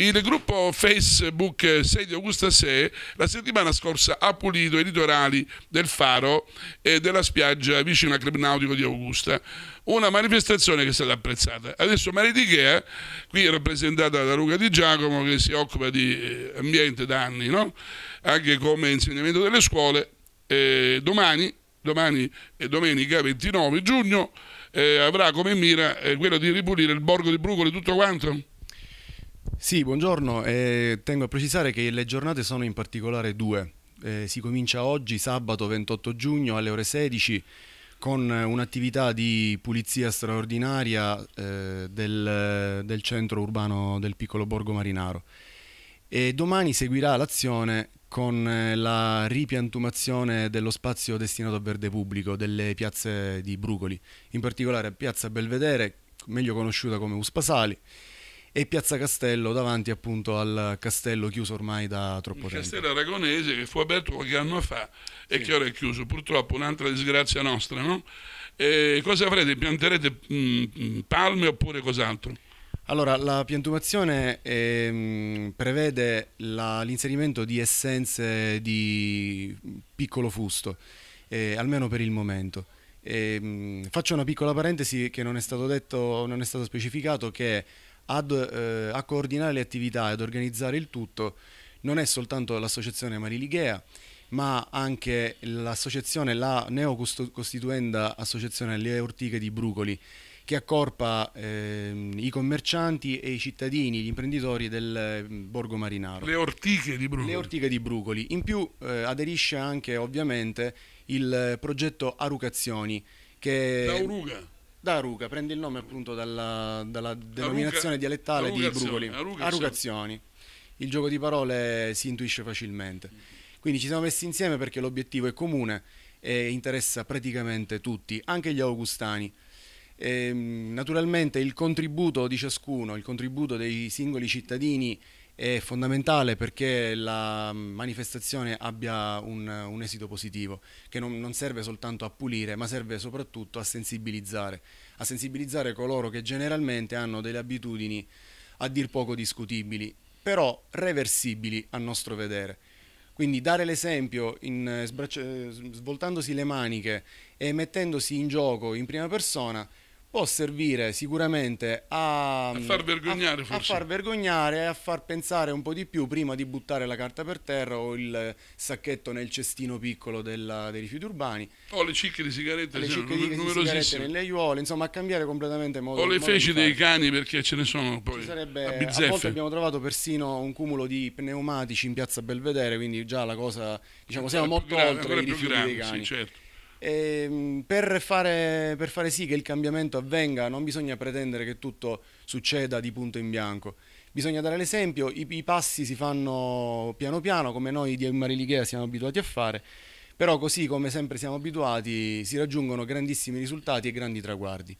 Il gruppo Facebook 6 di Augusta 6 la settimana scorsa ha pulito i litorali del Faro e della spiaggia vicino al club nautico di Augusta. Una manifestazione che è stata apprezzata. Adesso Maritichea, qui rappresentata da Luca Di Giacomo che si occupa di eh, ambiente da anni, no? anche come insegnamento delle scuole, eh, domani, domani e domenica 29 giugno eh, avrà come mira eh, quello di ripulire il borgo di Brucoli tutto quanto. Sì, buongiorno. Eh, tengo a precisare che le giornate sono in particolare due. Eh, si comincia oggi, sabato 28 giugno alle ore 16, con un'attività di pulizia straordinaria eh, del, del, centro urbano del piccolo borgo Marinaro. E domani seguirà l'azione con eh, la ripiantumazione dello spazio destinato a verde pubblico delle piazze di Brucoli, in particolare piazza Belvedere, meglio conosciuta come Uspasali e Piazza Castello davanti appunto al castello chiuso ormai da troppo il tempo. Il castello aragonese che fu aperto qualche anno fa e sì. che ora è chiuso, purtroppo un'altra disgrazia nostra, no? E cosa avrete? Pianterete mh, mm, palme oppure cos'altro? Allora, la piantumazione ehm, prevede l'inserimento di essenze di piccolo fusto, eh, almeno per il momento. E, ehm, mh, faccio una piccola parentesi che non è stato detto, non è stato specificato che ad, eh, a coordinare le attività e ad organizzare il tutto non è soltanto l'associazione Marilighea, ma anche l'associazione, la neocostituenda associazione Le Ortiche di Brucoli, che accorpa eh, i commercianti e i cittadini, gli imprenditori del mm, Borgo Marinaro. Le Ortiche di Brucoli. Ortiche di Brucoli. In più eh, aderisce anche ovviamente il progetto Arucazioni. Che... Da Uruga da Aruca prende il nome appunto dalla, dalla denominazione Aruca, dialettale di Brugoli. Brucoli, Arucazioni. Il gioco di parole si intuisce facilmente. Quindi ci siamo messi insieme perché l'obiettivo è comune e interessa praticamente tutti, anche gli augustani. E, ehm, naturalmente il contributo di ciascuno, il contributo dei singoli cittadini è fondamentale perché la manifestazione abbia un, un esito positivo, che non, non, serve soltanto a pulire, ma serve soprattutto a sensibilizzare, a sensibilizzare coloro che generalmente hanno delle abitudini a dir poco discutibili, però reversibili a nostro vedere. Quindi dare l'esempio eh, svoltandosi le maniche e mettendosi in gioco in prima persona può servire sicuramente a, a far vergognare, a, a, far vergognare, a far pensare un po' di più prima di buttare la carta per terra o il sacchetto nel cestino piccolo della, dei rifiuti urbani. O le cicche di sigarette, le cicche di, di sigarette nelle aiuole, insomma a cambiare completamente modo. O le feci dei cani perché ce ne sono poi. Ci sarebbe, a, volte abbiamo trovato persino un cumulo di pneumatici in piazza Belvedere, quindi già la cosa, diciamo, siamo molto grave, oltre i rifiuti grave, dei cani. Sì, certo. E ehm, per, fare, per fare sì che il cambiamento avvenga non bisogna pretendere che tutto succeda di punto in bianco. Bisogna dare l'esempio, i, i passi si fanno piano piano come noi di Marilighea siamo abituati a fare, però così come sempre siamo abituati si raggiungono grandissimi risultati e grandi traguardi.